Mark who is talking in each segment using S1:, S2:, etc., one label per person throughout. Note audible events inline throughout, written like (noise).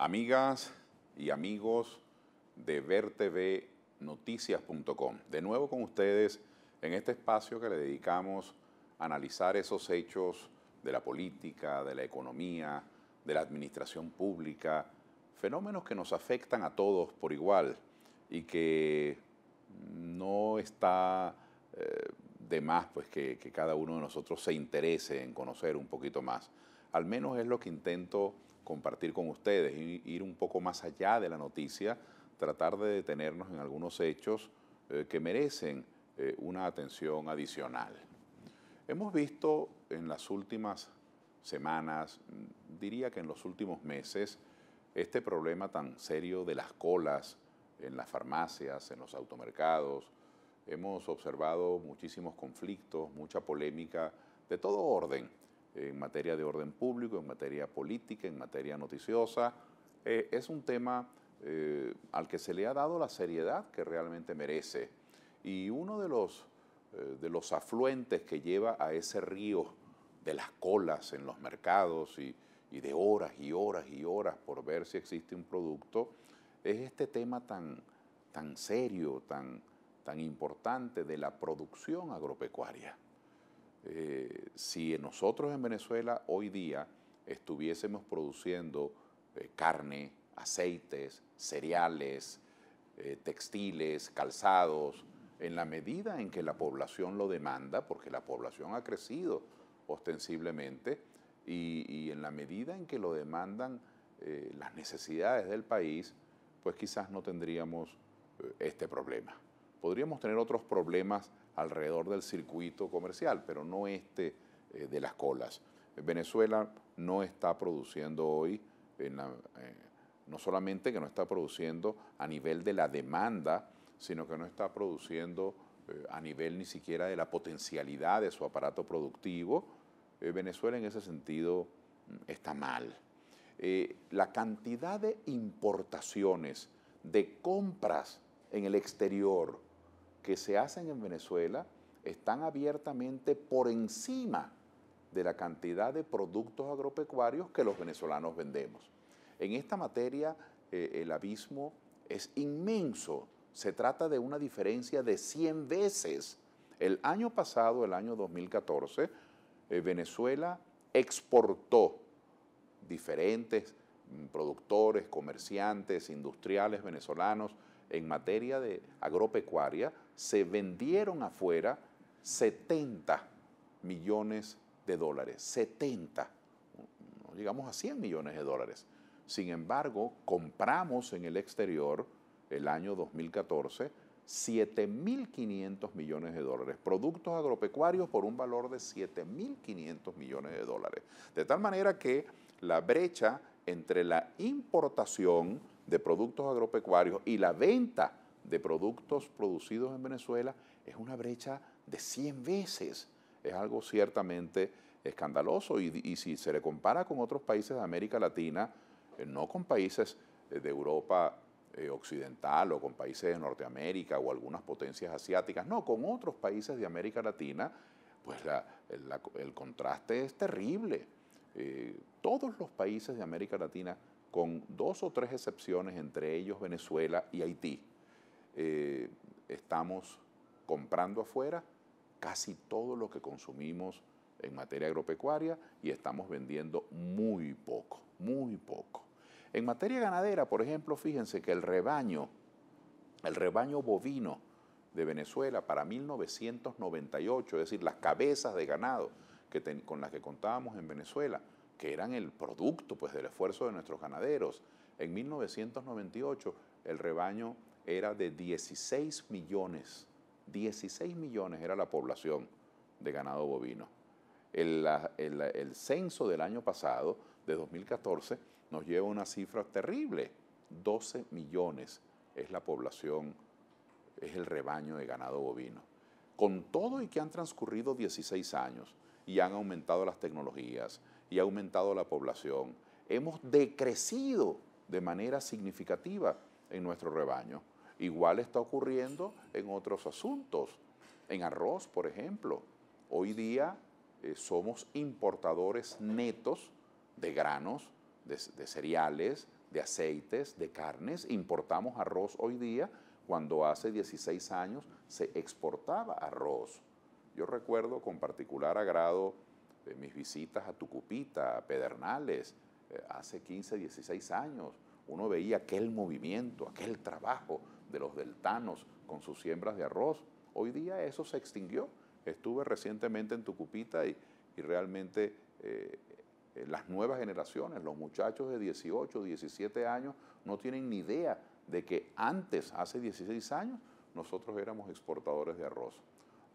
S1: Amigas y amigos de vertvnoticias.com, de nuevo con ustedes en este espacio que le dedicamos a analizar esos hechos de la política, de la economía, de la administración pública, fenómenos que nos afectan a todos por igual y que no está eh, de más pues, que cada uno de nosotros se interese en conocer un poquito más. Al menos es lo que intento compartir con ustedes, ir un poco más allá de la noticia, tratar de detenernos en algunos hechos eh, que merecen eh, una atención adicional. Hemos visto en las últimas semanas, diría que en los últimos meses, este problema tan serio de las colas en las farmacias, en los automercados. Hemos observado muchísimos conflictos, mucha polémica de todo orden en materia de orden público, en materia política, en materia noticiosa. Eh, es un tema eh, al que se le ha dado la seriedad que realmente merece. Y uno de los, eh, de los afluentes que lleva a ese río de las colas en los mercados y, y de horas y horas y horas por ver si existe un producto, es este tema tan, tan serio, tan, tan importante de la producción agropecuaria. Eh, si nosotros en Venezuela hoy día estuviésemos produciendo eh, carne, aceites, cereales, eh, textiles, calzados, en la medida en que la población lo demanda, porque la población ha crecido ostensiblemente, y, en la medida en que lo demandan las necesidades del país, pues quizás no tendríamos este problema. Podríamos tener otros problemas alrededor del circuito comercial, pero no este eh, de las colas. Venezuela no está produciendo hoy, eh, no solamente que no está produciendo a nivel de la demanda, sino que no está produciendo eh, a nivel ni siquiera de la potencialidad de su aparato productivo. Venezuela en ese sentido mm, está mal. la cantidad de importaciones, de compras en el exterior, que se hacen en Venezuela están abiertamente por encima de la cantidad de productos agropecuarios que los venezolanos vendemos. En esta materia eh, el abismo es inmenso, se trata de una diferencia de 100 veces. El año pasado, el año 2014, eh, Venezuela exportó diferentes mm, productores, comerciantes, industriales venezolanos en materia de agropecuaria se vendieron afuera 70 millones de dólares, 70, no llegamos a 100 millones de dólares. Sin embargo, compramos en el exterior el año 2014 7.500 millones de dólares, productos agropecuarios por un valor de 7.500 millones de dólares. De tal manera que la brecha entre la importación de productos agropecuarios y la venta de productos producidos en Venezuela es una brecha de 100 veces. Es algo ciertamente escandaloso y, si se le compara con otros países de América Latina, eh, no con países eh, de Europa eh, Occidental o con países de Norteamérica o algunas potencias asiáticas, no, con otros países de América Latina, pues el contraste es terrible. todos los países de América Latina, con dos o tres excepciones, entre ellos Venezuela y Haití, eh, estamos comprando afuera casi todo lo que consumimos en materia agropecuaria y estamos vendiendo muy poco, muy poco. En materia ganadera, por ejemplo, fíjense que el rebaño, el rebaño bovino de Venezuela para 1998, es decir, las cabezas de ganado que con las que contábamos en Venezuela, que eran el producto pues, del esfuerzo de nuestros ganaderos, en 1998 el rebaño era de 16 millones. 16 millones era la población de ganado bovino. El, censo del año pasado, de 2014, nos lleva a una cifra terrible. 12 millones es la población, es el rebaño de ganado bovino. Con todo y que han transcurrido 16 años y han aumentado las tecnologías y ha aumentado la población, hemos decrecido de manera significativa en nuestro rebaño. Igual está ocurriendo en otros asuntos, en arroz, por ejemplo. Hoy día eh, somos importadores netos de granos, de, cereales, de aceites, de carnes. Importamos arroz hoy día cuando hace 16 años se exportaba arroz. Yo recuerdo con particular agrado eh, mis visitas a Tucupita, a Pedernales, eh, hace 15, 16 años. Uno veía aquel movimiento, aquel trabajo de los deltanos con sus siembras de arroz. Hoy día eso se extinguió. Estuve recientemente en Tucupita y, y realmente eh, las nuevas generaciones, los muchachos de 18, 17 años, no tienen ni idea de que antes, hace 16 años, nosotros éramos exportadores de arroz.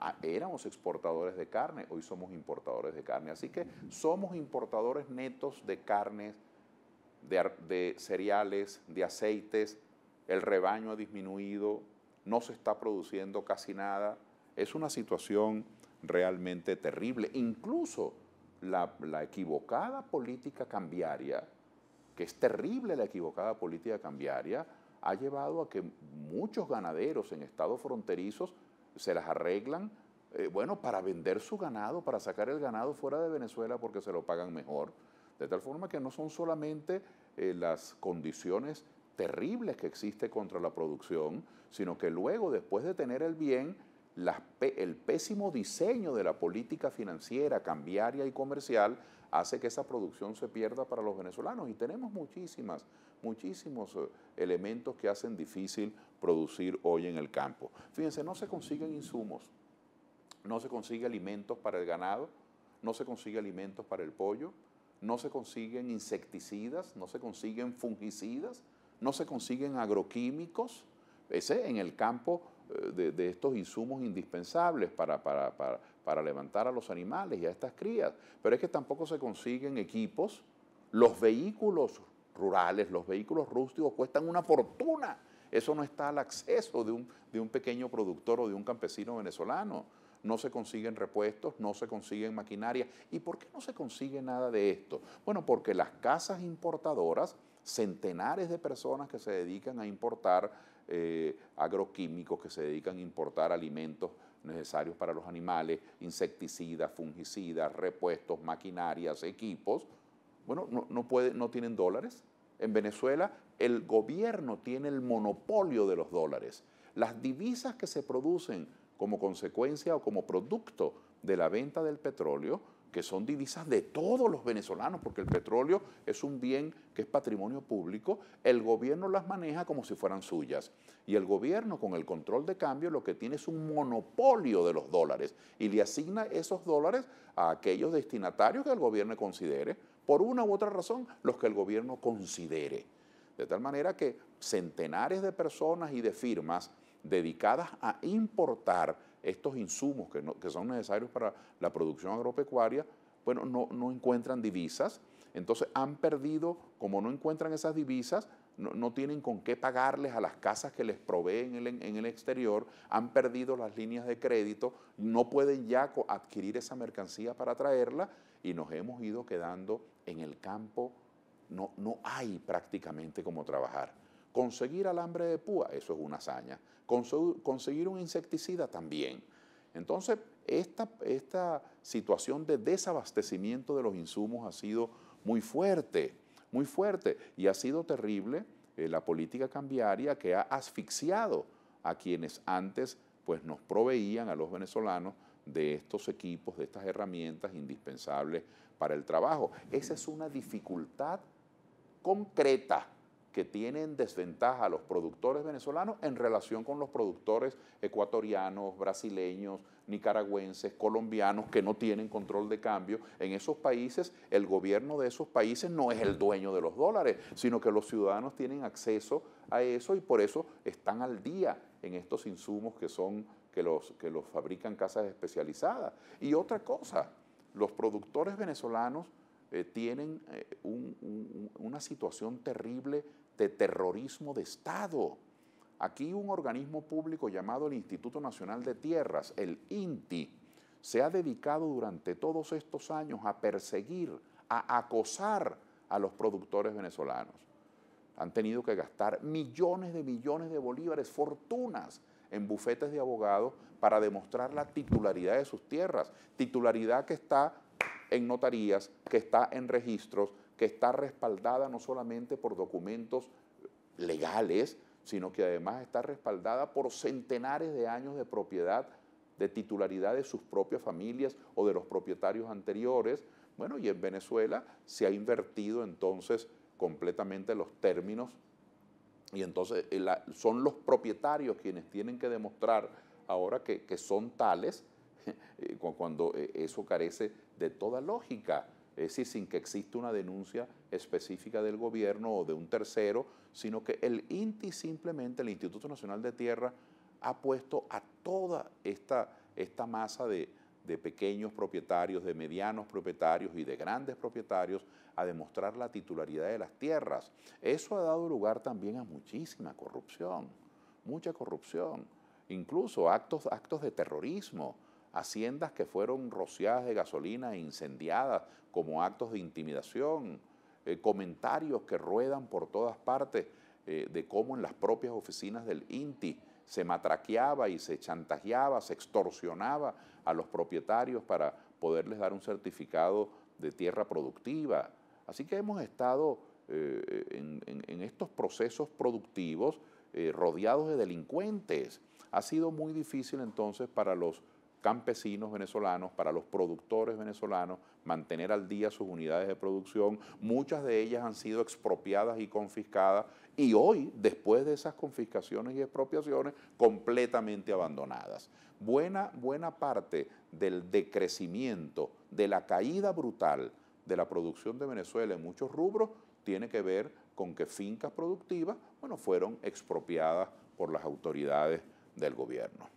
S1: Ah, éramos exportadores de carne, hoy somos importadores de carne. Así que somos importadores netos de carnes, de, de cereales, de aceites, el rebaño ha disminuido, no se está produciendo casi nada. Es una situación realmente terrible. Incluso la, equivocada política cambiaria, que es terrible la equivocada política cambiaria, ha llevado a que muchos ganaderos en estados fronterizos se las arreglan, eh, bueno, para vender su ganado, para sacar el ganado fuera de Venezuela porque se lo pagan mejor. De tal forma que no son solamente eh, las condiciones terribles que existe contra la producción, sino que luego, después de tener el bien, el pésimo diseño de la política financiera, cambiaria y comercial hace que esa producción se pierda para los venezolanos. Y tenemos muchísimas, muchísimos eh, elementos que hacen difícil producir hoy en el campo. Fíjense, no se consiguen insumos, no se consigue alimentos para el ganado, no se consigue alimentos para el pollo, no se consiguen insecticidas, no se consiguen fungicidas, no se consiguen agroquímicos, en el campo eh, de, estos insumos indispensables para, levantar a los animales y a estas crías, pero es que tampoco se consiguen equipos, los vehículos rurales, los vehículos rústicos cuestan una fortuna, eso no está al acceso de un, de un pequeño productor o de un campesino venezolano no se consiguen repuestos, no se consiguen maquinaria. ¿Y por qué no se consigue nada de esto? Bueno, porque las casas importadoras centenares de personas que se dedican a importar eh, agroquímicos, que se dedican a importar alimentos necesarios para los animales, insecticidas, fungicidas, repuestos, maquinarias, equipos. Bueno, no tienen dólares. En Venezuela el gobierno tiene el monopolio de los dólares. Las divisas que se producen como consecuencia o como producto de la venta del petróleo que son divisas de todos los venezolanos, porque el petróleo es un bien que es patrimonio público, el gobierno las maneja como si fueran suyas. Y el gobierno con el control de cambio lo que tiene es un monopolio de los dólares y le asigna esos dólares a aquellos destinatarios que el gobierno considere, por una u otra razón, los que el gobierno considere. De tal manera que centenares de personas y de firmas dedicadas a importar estos insumos que, son necesarios para la producción agropecuaria, bueno, no, encuentran divisas, entonces han perdido, como no encuentran esas divisas, no, tienen con qué pagarles a las casas que les proveen en el, exterior, han perdido las líneas de crédito, no pueden ya adquirir esa mercancía para traerla y nos hemos ido quedando en el campo, no, hay prácticamente cómo trabajar. Conseguir alambre de púa, eso es una hazaña. Conseguir un insecticida también. Entonces, esta, esta situación de desabastecimiento de los insumos ha sido muy fuerte, muy fuerte, y ha sido terrible eh, la política cambiaria que ha asfixiado a quienes antes pues, nos proveían a los venezolanos de estos equipos, de estas herramientas indispensables para el trabajo. Esa es una dificultad concreta que tienen desventaja los productores venezolanos en relación con los productores ecuatorianos, brasileños, nicaragüenses, colombianos, que no tienen control de cambio. En esos países, el gobierno de esos países no es el dueño de los dólares, sino que los ciudadanos tienen acceso a eso y por eso están al día en estos insumos que son que los, que los fabrican casas especializadas. Y otra cosa, los productores venezolanos eh, tienen eh, una situación terrible de terrorismo de Estado. Aquí un organismo público llamado el Instituto Nacional de Tierras, el INTI, se ha dedicado durante todos estos años a perseguir, a acosar a los productores venezolanos. Han tenido que gastar millones de millones de bolívares, fortunas, en bufetes de abogados para demostrar la titularidad de sus tierras, titularidad que está en notarías, que está en registros, que está respaldada no solamente por documentos legales, sino que además está respaldada por centenares de años de propiedad, de titularidad de sus propias familias o de los propietarios anteriores. Bueno, y en Venezuela se ha invertido entonces completamente los términos y entonces eh, son los propietarios quienes tienen que demostrar ahora que son tales (laughs) eh, cuando eh, eso carece de toda lógica es decir, sin que exista una denuncia específica del gobierno o de un tercero, sino que el INTI simplemente, el Instituto Nacional de Tierra, ha puesto a toda esta, masa de, de pequeños propietarios, de medianos propietarios y de grandes propietarios a demostrar la titularidad de las tierras. Eso ha dado lugar también a muchísima corrupción, mucha corrupción, incluso actos, actos de terrorismo haciendas que fueron rociadas de gasolina e incendiadas como actos de intimidación, eh, comentarios que ruedan por todas partes eh, de cómo en las propias oficinas del INTI se matraqueaba y se chantajeaba, se extorsionaba a los propietarios para poderles dar un certificado de tierra productiva. Así que hemos estado eh, en, estos procesos productivos rodeados de delincuentes. Ha sido muy difícil entonces para los campesinos venezolanos, para los productores venezolanos, mantener al día sus unidades de producción. Muchas de ellas han sido expropiadas y confiscadas y hoy, después de esas confiscaciones y expropiaciones, completamente abandonadas. Buena, buena parte del decrecimiento, de la caída brutal de la producción de Venezuela en muchos rubros, tiene que ver con que fincas productivas, bueno, fueron expropiadas por las autoridades del gobierno.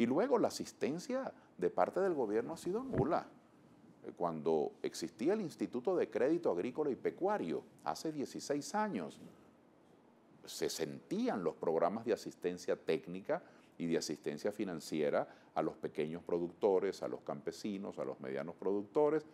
S1: Y luego la asistencia de parte del gobierno ha sido nula. Eh, cuando existía el Instituto de Crédito Agrícola y Pecuario, hace 16 años, se sentían los programas de asistencia técnica y de asistencia financiera a los pequeños productores, a los campesinos, a los medianos productores.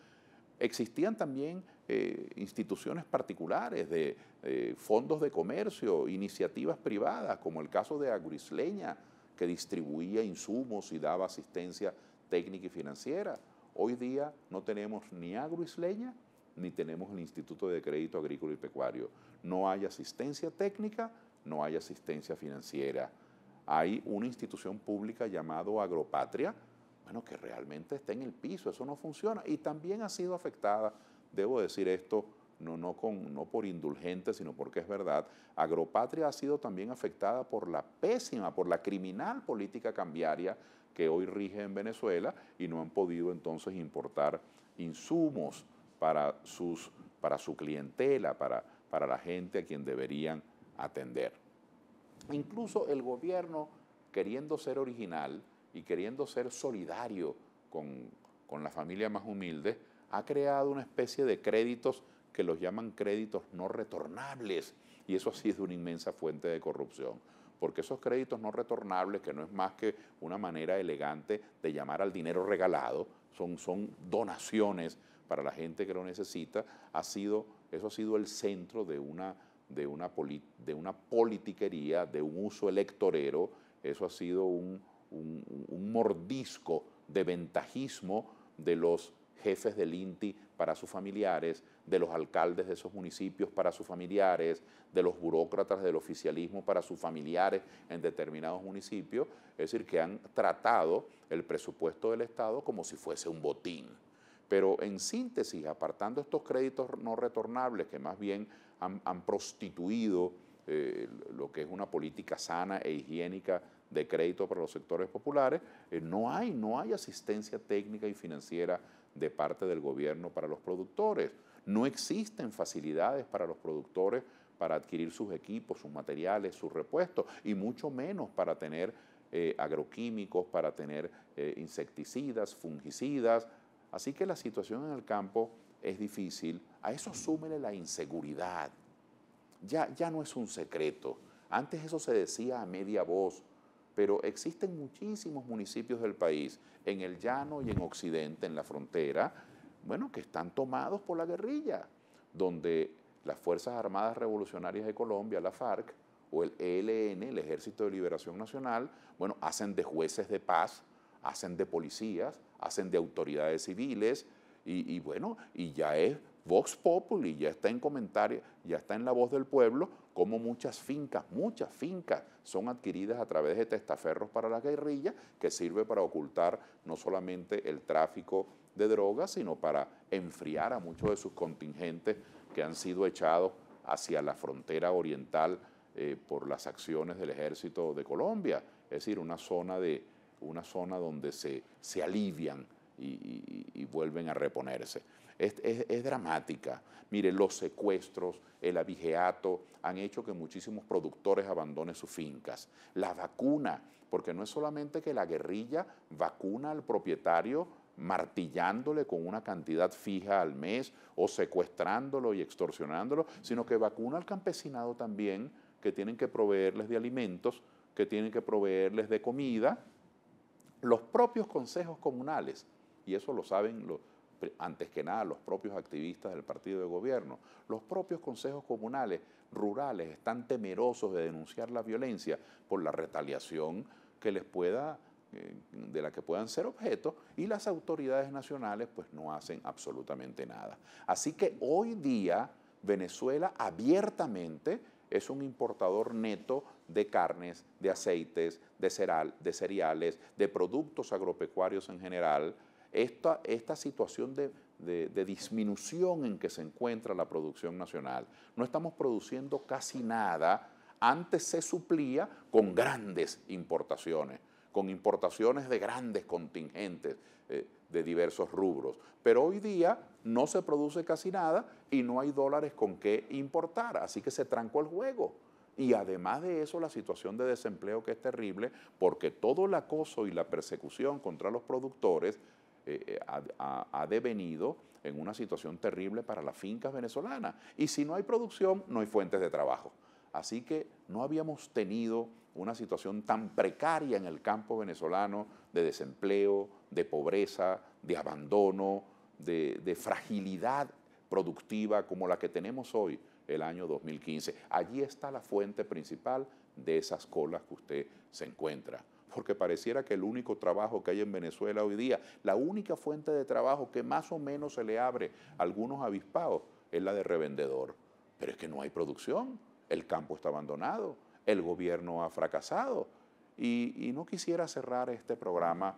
S1: Existían también eh, instituciones particulares de eh, fondos de comercio, iniciativas privadas, como el caso de Agrisleña, que distribuía insumos y daba asistencia técnica y financiera. Hoy día no tenemos ni Agroisleña ni tenemos el Instituto de Crédito Agrícola y Pecuario. No hay asistencia técnica, no hay asistencia financiera. Hay una institución pública llamada Agropatria, bueno, que realmente está en el piso, eso no funciona. Y también ha sido afectada, debo decir esto, no, con, no por indulgente, sino porque es verdad, Agropatria ha sido también afectada por la pésima, por la criminal política cambiaria que hoy rige en Venezuela y no han podido entonces importar insumos para, sus, para su clientela, para, para la gente a quien deberían atender. Incluso el gobierno, queriendo ser original y queriendo ser solidario con, con la familia más humilde, ha creado una especie de créditos que los llaman créditos no retornables. Y eso ha es una inmensa fuente de corrupción porque esos créditos no retornables, que no es más que una manera elegante de llamar al dinero regalado, son, son donaciones para la gente que lo necesita, ha sido, eso ha sido el centro de una, de, una de una politiquería, de un uso electorero, eso ha sido un, un mordisco de ventajismo de los jefes del INTI para sus familiares, de los alcaldes de esos municipios para sus familiares, de los burócratas del oficialismo para sus familiares en determinados municipios, es decir, que han tratado el presupuesto del Estado como si fuese un botín. Pero en síntesis, apartando estos créditos no retornables que más bien han, prostituido eh, lo que es una política sana e higiénica de crédito para los sectores populares, eh, no, hay, no hay asistencia técnica y financiera de parte del gobierno para los productores. No existen facilidades para los productores para adquirir sus equipos, sus materiales, sus repuestos y mucho menos para tener eh, agroquímicos, para tener eh, insecticidas, fungicidas. Así que la situación en el campo es difícil. A eso súmele la inseguridad. Ya, ya no es un secreto. Antes eso se decía a media voz, pero existen muchísimos municipios del país, en el llano y en occidente, en la frontera, bueno, que están tomados por la guerrilla, donde las Fuerzas Armadas Revolucionarias de Colombia, la FARC, o el ELN, el Ejército de Liberación Nacional, bueno, hacen de jueces de paz, hacen de policías, hacen de autoridades civiles, y, bueno, y ya es Vox Populi, ya está en comentarios, ya está en la voz del pueblo, como muchas fincas, muchas fincas son adquiridas a través de testaferros para la guerrilla, que sirve para ocultar no solamente el tráfico de drogas, sino para enfriar a muchos de sus contingentes que han sido echados hacia la frontera oriental eh, por las acciones del ejército de Colombia. Es decir, una zona, de, una zona donde se, se alivian y, vuelven a reponerse. Es, es, dramática. Mire, los secuestros, el abigeato han hecho que muchísimos productores abandonen sus fincas. La vacuna, porque no es solamente que la guerrilla vacuna al propietario martillándole con una cantidad fija al mes o secuestrándolo y extorsionándolo, sino que vacuna al campesinado también, que tienen que proveerles de alimentos, que tienen que proveerles de comida, los propios consejos comunales, y eso lo saben antes que nada los propios activistas del partido de gobierno, los propios consejos comunales rurales están temerosos de denunciar la violencia por la retaliación que les pueda eh, de la que puedan ser objeto y las autoridades nacionales pues no hacen absolutamente nada. Así que hoy día Venezuela abiertamente es un importador neto de carnes, de aceites, de, cereal, de cereales, de productos agropecuarios en general. Esta, situación de disminución en que se encuentra la producción nacional, no estamos produciendo casi nada, antes se suplía con grandes importaciones con importaciones de grandes contingentes eh, de diversos rubros. Pero hoy día no se produce casi nada y no hay dólares con qué importar, así que se trancó el juego. Y además de eso, la situación de desempleo que es terrible, porque todo el acoso y la persecución contra los productores eh, eh, ha, devenido en una situación terrible para las fincas venezolanas. Y si no hay producción, no hay fuentes de trabajo. Así que no habíamos tenido una situación tan precaria en el campo venezolano de desempleo, de pobreza, de abandono, de, fragilidad productiva como la que tenemos hoy, el año 2015. Allí está la fuente principal de esas colas que usted se encuentra. Porque pareciera que el único trabajo que hay en Venezuela hoy día, la única fuente de trabajo que más o menos se le abre a algunos avispados, es la de revendedor. Pero es que no hay producción, el campo está abandonado, el gobierno ha fracasado. Y, no quisiera cerrar este programa,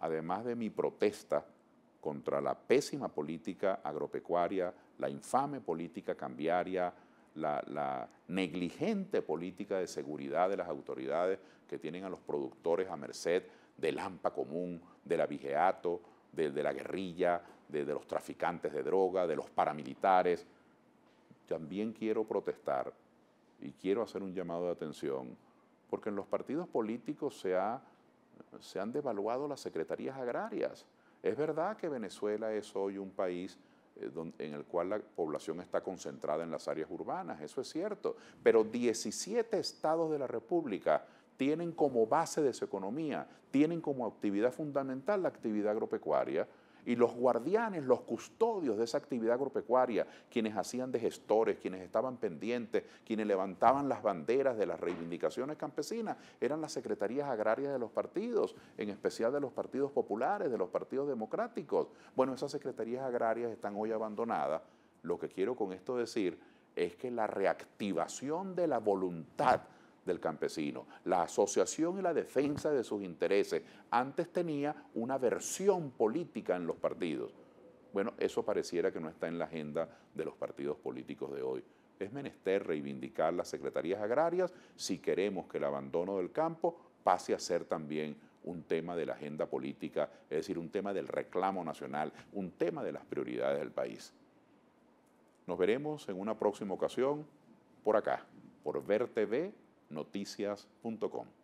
S1: además de mi protesta contra la pésima política agropecuaria, la infame política cambiaria, la, negligente política de seguridad de las autoridades que tienen a los productores a merced del AMPA común, de la de, de la guerrilla, de, de, los traficantes de droga, de los paramilitares. También quiero protestar y quiero hacer un llamado de atención, porque en los partidos políticos se, han devaluado las secretarías agrarias. Es verdad que Venezuela es hoy un país eh, en el cual la población está concentrada en las áreas urbanas, eso es cierto, pero 17 estados de la República tienen como base de su economía, tienen como actividad fundamental la actividad agropecuaria y los guardianes, los custodios de esa actividad agropecuaria, quienes hacían de gestores, quienes estaban pendientes, quienes levantaban las banderas de las reivindicaciones campesinas, eran las secretarías agrarias de los partidos, en especial de los partidos populares, de los partidos democráticos. Bueno, esas secretarías agrarias están hoy abandonadas. Lo que quiero con esto decir es que la reactivación de la voluntad del campesino. La asociación y la defensa de sus intereses antes tenía una versión política en los partidos. Bueno, eso pareciera que no está en la agenda de los partidos políticos de hoy. Es menester reivindicar las secretarías agrarias si queremos que el abandono del campo pase a ser también un tema de la agenda política, es decir, un tema del reclamo nacional, un tema de las prioridades del país. Nos veremos en una próxima ocasión por acá, por Ver TV noticias.com.